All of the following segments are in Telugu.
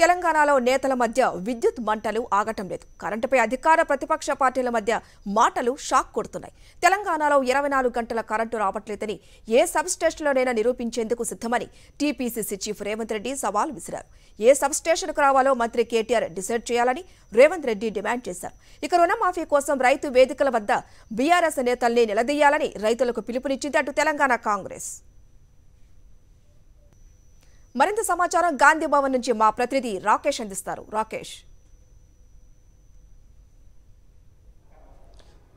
తెలంగాణలో నేతల మధ్య విద్యుత్ మంటలు ఆగటం లేదు కరెంటుపై అధికార ప్రతిపక్ష పార్టీల మధ్య మాటలు షాక్ కొడుతున్నాయి తెలంగాణలో ఇరవై నాలుగు గంటల కరెంటు రావట్లేదని ఏ సబ్స్టేషన్లోనైనా నిరూపించేందుకు సిద్ధమని టీపీసీసీ చీఫ్ రేవంత్ రెడ్డి సవాల్ విసిరారు ఏ సబ్స్టేషన్కు రావాలో మంత్రి కేటీఆర్ డిసైడ్ చేయాలని రేవంత్ రెడ్డి డిమాండ్ చేశారు ఇక రుణమాఫీ కోసం రైతు వేదికల వద్ద బీఆర్ఎస్ నేతల్ని నిలదీయాలని రైతులకు పిలుపునిచ్చింది అటు తెలంగాణ కాంగ్రెస్ మరింత సమాచారం గాంధీ భవన్ నుంచి మా ప్రతినిధి రాకేష్ అందిస్తారు రాకేష్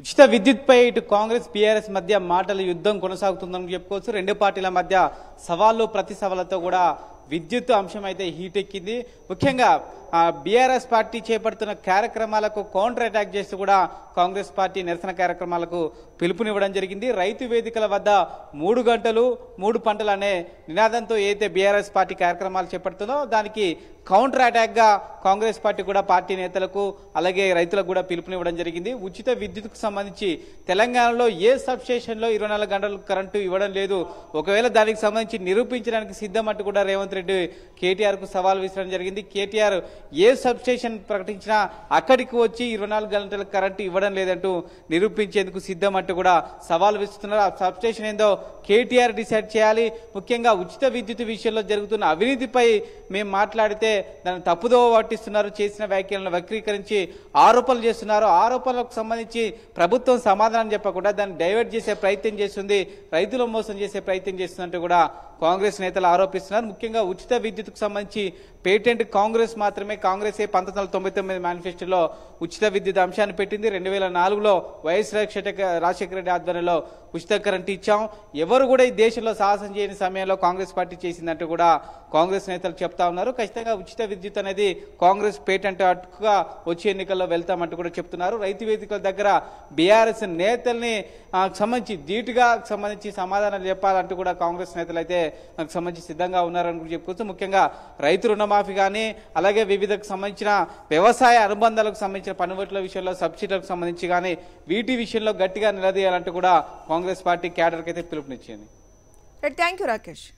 ఉచిత విద్యుత్పై ఇటు కాంగ్రెస్ బీఆర్ఎస్ మధ్య మాటల యుద్ధం కొనసాగుతుందని చెప్పుకోవచ్చు రెండు పార్టీల మధ్య సవాళ్ళు ప్రతి సవాళ్ళతో కూడా విద్యుత్ అంశం అయితే హీట్ ఎక్కింది ముఖ్యంగా బీఆర్ఎస్ పార్టీ చేపడుతున్న కార్యక్రమాలకు కౌంటర్ అటాక్ చేస్తూ కూడా కాంగ్రెస్ పార్టీ నిరసన కార్యక్రమాలకు పిలుపునివ్వడం జరిగింది రైతు వేదికల వద్ద మూడు గంటలు మూడు పంటలు అనే నినాదంతో ఏదైతే బీఆర్ఎస్ పార్టీ కార్యక్రమాలు చేపడుతుందో దానికి కౌంటర్ అటాక్గా కాంగ్రెస్ పార్టీ కూడా పార్టీ నేతలకు అలాగే రైతులకు కూడా పిలుపునివ్వడం జరిగింది ఉచిత విద్యుత్కు సంబంధించి తెలంగాణలో ఏ సబ్ స్టేషన్లో ఇరవై నాలుగు గంటలు కరెంటు ఇవ్వడం లేదు ఒకవేళ దానికి సంబంధించి నిరూపించడానికి సిద్ధం అంటూ కూడా రేవంత్ రెడ్డి కేటీఆర్కు సవాల్ విసిరడం జరిగింది కేటీఆర్ ఏ సబ్ స్టేషన్ ప్రకటించినా అక్కడికి వచ్చి ఇరవై నాలుగు గంటలకు కరెంటు ఇవ్వడం లేదంటూ నిరూపించేందుకు సిద్ధం అంటూ కూడా సవాల్ విస్తున్నారు ఆ సబ్ స్టేషన్ ఏందో కేటీఆర్ డిసైడ్ చేయాలి ముఖ్యంగా ఉచిత విద్యుత్ విషయంలో జరుగుతున్న అవినీతిపై మేము మాట్లాడితే దాన్ని తప్పుదోవ పట్టిస్తున్నారు చేసిన వ్యాఖ్యలను వక్రీకరించి ఆరోపణలు చేస్తున్నారు ఆరోపణలకు సంబంధించి ప్రభుత్వం సమాధానం చెప్పకుండా దాన్ని డైవర్ట్ చేసే ప్రయత్నం చేస్తుంది రైతులు మోసం చేసే ప్రయత్నం చేస్తున్నట్టు కూడా కాంగ్రెస్ నేతలు ఆరోపిస్తున్నారు ముఖ్యంగా ఉచిత విద్యుత్కు సంబంధించి పేటెంట్ కాంగ్రెస్ మాత్రమే కాంగ్రెస్ పంతొమ్మిది వందల తొంభై తొమ్మిది మేనిఫెస్టోలో ఉచిత విద్యుత్ అంశాన్ని పెట్టింది రెండు వేల నాలుగులో వైఎస్ రాజశేఖర రెడ్డి ఆధ్వర్యంలో ఉచిత కరెంట్ ఇచ్చాం ఎవరు కూడా ఈ దేశంలో సాహసం చేయని సమయంలో కాంగ్రెస్ పార్టీ చేసిందంటూ కూడా కాంగ్రెస్ నేతలు చెప్తా ఉన్నారు ఖచ్చితంగా ఉచిత విద్యుత్ అనేది కాంగ్రెస్ పేటెంట్ అటుగా వచ్చే ఎన్నికల్లో వెళ్తామంటూ కూడా చెప్తున్నారు రైతు వేదికల దగ్గర బీఆర్ఎస్ నేతల్ని సంబంధించి ధీటుగా సంబంధించి సమాధానాలు చెప్పాలంటూ కూడా కాంగ్రెస్ నేతలు అయితే నాకు సంబంధించి సిద్ధంగా ఉన్నారని కూడా చెప్పుకోవచ్చు ముఖ్యంగా రైతు రుణమాఫీ కానీ అలాగే వివిధకు సంబంధించిన వ్యవసాయ అనుబంధాలకు సంబంధించిన పనుబట్ల విషయంలో సబ్సిడీలకు సంబంధించి కానీ వీటి విషయంలో గట్టిగా నిలదీయాలంటూ కూడా కాంగ్రెస్ పార్టీ కేడర్కి అయితే పిలుపునిచ్చింది Right, thank you, Rakesh.